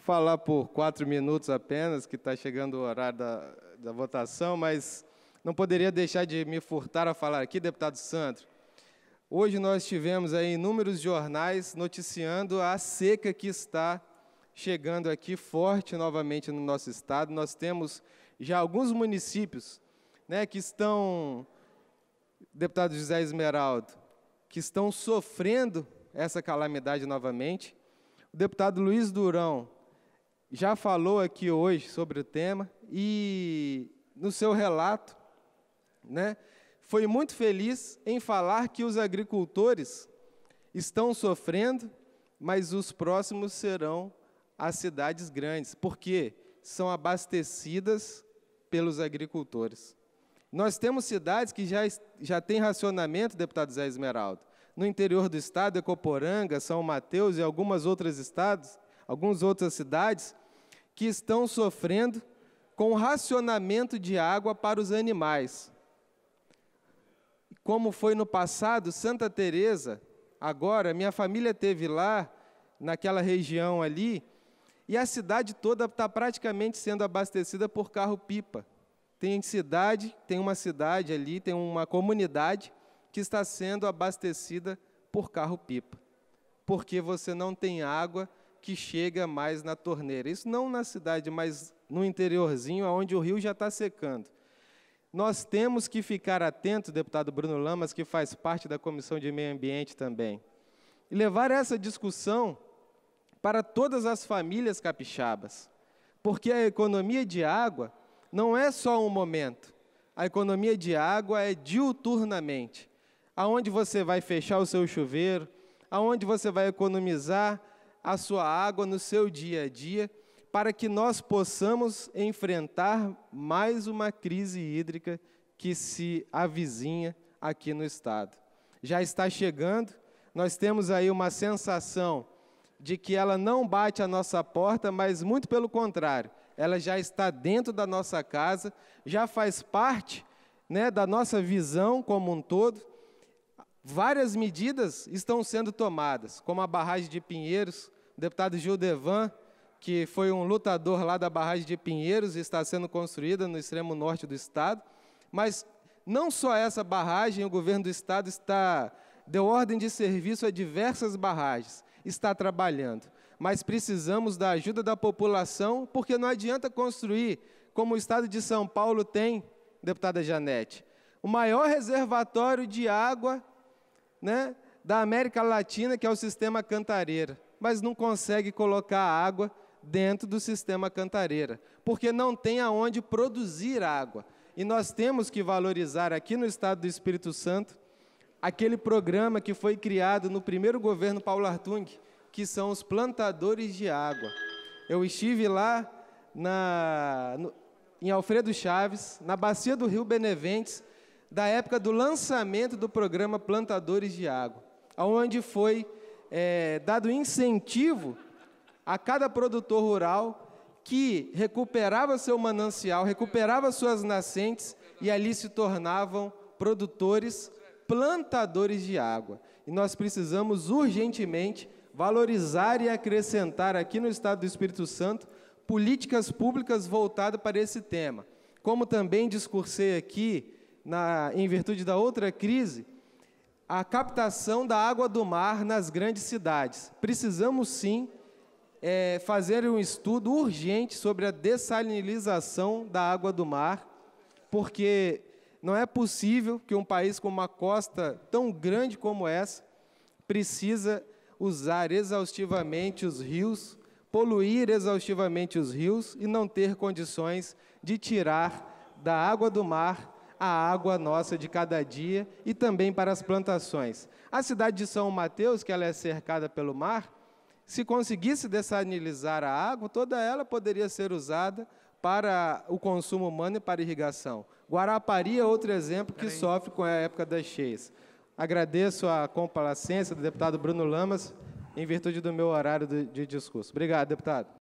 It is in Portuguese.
falar por quatro minutos apenas, que está chegando o horário da, da votação, mas não poderia deixar de me furtar a falar aqui, deputado Sandro. Hoje nós tivemos aí inúmeros jornais noticiando a seca que está chegando aqui forte novamente no nosso estado. Nós temos já alguns municípios né, que estão, deputado José Esmeraldo, que estão sofrendo essa calamidade novamente. O deputado Luiz Durão já falou aqui hoje sobre o tema e no seu relato, né, foi muito feliz em falar que os agricultores estão sofrendo, mas os próximos serão as cidades grandes, porque são abastecidas pelos agricultores. Nós temos cidades que já, já têm racionamento, deputado Zé Esmeralda, No interior do estado, Ecoporanga, São Mateus e algumas outras estados, algumas outras cidades, que estão sofrendo com racionamento de água para os animais. Como foi no passado, Santa Teresa, agora minha família teve lá naquela região ali, e a cidade toda está praticamente sendo abastecida por carro-pipa. Tem cidade, tem uma cidade ali, tem uma comunidade que está sendo abastecida por carro-pipa. Porque você não tem água que chega mais na torneira. Isso não na cidade, mas no interiorzinho, onde o rio já está secando. Nós temos que ficar atentos, deputado Bruno Lamas, que faz parte da Comissão de Meio Ambiente também, e levar essa discussão para todas as famílias capixabas, porque a economia de água não é só um momento, a economia de água é diuturnamente. Aonde você vai fechar o seu chuveiro, aonde você vai economizar a sua água no seu dia a dia, para que nós possamos enfrentar mais uma crise hídrica que se avizinha aqui no estado. Já está chegando, nós temos aí uma sensação de que ela não bate a nossa porta, mas muito pelo contrário, ela já está dentro da nossa casa, já faz parte né, da nossa visão como um todo Várias medidas estão sendo tomadas, como a barragem de Pinheiros, o deputado Gil Devan, que foi um lutador lá da barragem de Pinheiros, está sendo construída no extremo norte do estado. Mas não só essa barragem, o governo do estado está deu ordem de serviço a diversas barragens, está trabalhando. Mas precisamos da ajuda da população, porque não adianta construir, como o estado de São Paulo tem, deputada Janete, o maior reservatório de água né, da América Latina, que é o sistema Cantareira, mas não consegue colocar água dentro do sistema Cantareira, porque não tem aonde produzir água. E nós temos que valorizar aqui no estado do Espírito Santo aquele programa que foi criado no primeiro governo Paulo Artung, que são os plantadores de água. Eu estive lá na, no, em Alfredo Chaves, na bacia do Rio Beneventes, da época do lançamento do programa Plantadores de Água, onde foi é, dado incentivo a cada produtor rural que recuperava seu manancial, recuperava suas nascentes e ali se tornavam produtores plantadores de água. E nós precisamos urgentemente valorizar e acrescentar aqui no estado do Espírito Santo políticas públicas voltadas para esse tema. Como também discursei aqui na, em virtude da outra crise, a captação da água do mar nas grandes cidades. Precisamos sim é, fazer um estudo urgente sobre a dessalinização da água do mar, porque não é possível que um país com uma costa tão grande como essa precisa usar exaustivamente os rios, poluir exaustivamente os rios e não ter condições de tirar da água do mar a água nossa de cada dia e também para as plantações. A cidade de São Mateus, que ela é cercada pelo mar, se conseguisse dessalinizar a água, toda ela poderia ser usada para o consumo humano e para irrigação. Guarapari é outro exemplo que sofre com a época das cheias. Agradeço a complacência do deputado Bruno Lamas, em virtude do meu horário de discurso. Obrigado, deputado.